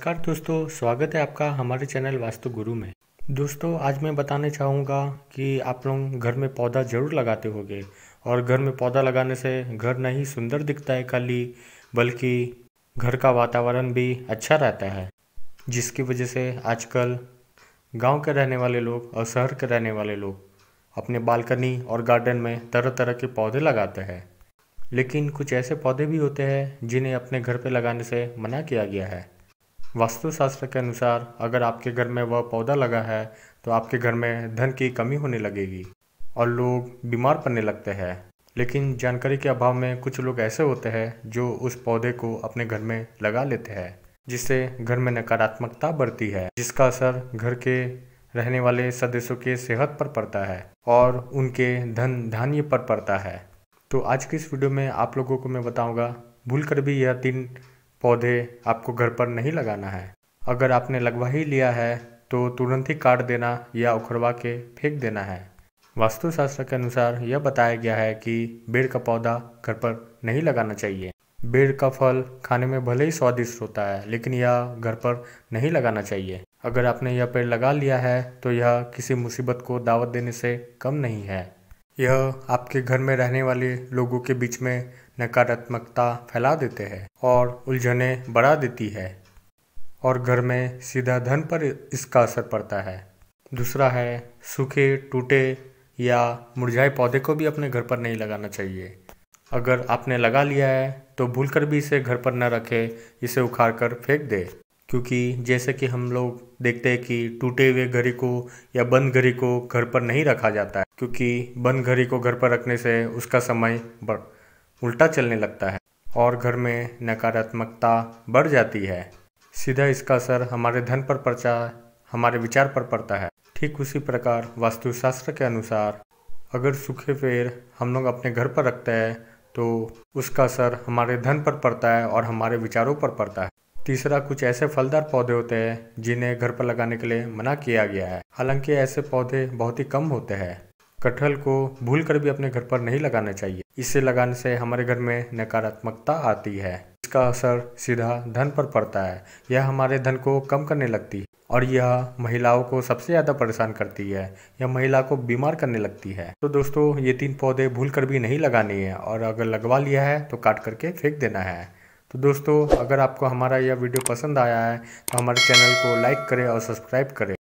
नमस्कार दोस्तों स्वागत है आपका हमारे चैनल वास्तु गुरु में दोस्तों आज मैं बताने चाहूँगा कि आप लोग घर में पौधा ज़रूर लगाते होंगे और घर में पौधा लगाने से घर नहीं सुंदर दिखता है खाली बल्कि घर का वातावरण भी अच्छा रहता है जिसकी वजह से आजकल गांव के रहने वाले लोग और शहर के रहने वाले लोग अपने बालकनी और गार्डन में तरह तरह के पौधे लगाते हैं लेकिन कुछ ऐसे पौधे भी होते हैं जिन्हें अपने घर पर लगाने से मना किया गया है वास्तुशास्त्र के अनुसार अगर आपके घर में वह पौधा लगा है तो आपके घर में धन की कमी होने लगेगी और लोग बीमार पड़ने लगते हैं लेकिन जानकारी के अभाव में कुछ लोग ऐसे होते हैं जो उस पौधे को अपने घर में लगा लेते हैं जिससे घर में नकारात्मकता बढ़ती है जिसका असर घर के रहने वाले सदस्यों के सेहत पर पड़ता है और उनके धन धान्य पर पड़ता है तो आज की इस वीडियो में आप लोगों को मैं बताऊंगा भूल कर भी यह तीन पौधे आपको घर पर नहीं लगाना है अगर आपने लगवा ही लिया है तो तुरंत ही काट देना या उखड़वा के फेंक देना है वास्तुशास्त्र के अनुसार यह बताया गया है कि बेर का पौधा घर पर नहीं लगाना चाहिए बेर का फल खाने में भले ही स्वादिष्ट होता है लेकिन यह घर पर नहीं लगाना चाहिए अगर आपने यह पेड़ लगा लिया है तो यह किसी मुसीबत को दावत देने से कम नहीं है यह आपके घर में रहने वाले लोगों के बीच में नकारात्मकता फैला देते हैं और उलझने बढ़ा देती है और घर में सीधा धन पर इसका असर पड़ता है दूसरा है सूखे टूटे या मुरझाए पौधे को भी अपने घर पर नहीं लगाना चाहिए अगर आपने लगा लिया है तो भूल कर भी इसे घर पर न रखें इसे उखाड़ कर फेंक दे क्योंकि जैसे कि हम लोग देखते हैं कि टूटे हुए घड़ी को या बंद घड़ी को घर पर नहीं रखा जाता है क्योंकि बंद घड़ी को घर पर रखने से उसका समय उल्टा चलने लगता है और घर में नकारात्मकता बढ़ जाती है सीधा इसका असर हमारे धन पर पड़ता हमारे विचार पर पड़ता है ठीक उसी प्रकार वास्तुशास्त्र के अनुसार अगर सूखे पेड़ हम लोग अपने घर पर रखते हैं तो उसका असर हमारे धन पर पड़ता है और हमारे विचारों पर पड़ता है तीसरा कुछ ऐसे फलदार पौधे होते हैं जिन्हें घर पर लगाने के लिए मना किया गया है हालांकि ऐसे पौधे बहुत ही कम होते हैं कटहल को भूल कर भी अपने घर पर नहीं लगाना चाहिए इसे लगाने से हमारे घर में नकारात्मकता आती है इसका असर सीधा धन पर पड़ता है यह हमारे धन को कम करने लगती है और यह महिलाओं को सबसे ज़्यादा परेशान करती है यह महिला को बीमार करने लगती है तो दोस्तों ये तीन पौधे भूल कर भी नहीं लगाने हैं और अगर लगवा लिया है तो काट करके फेंक देना है तो दोस्तों अगर आपको हमारा यह वीडियो पसंद आया है तो हमारे चैनल को लाइक करें और सब्सक्राइब करें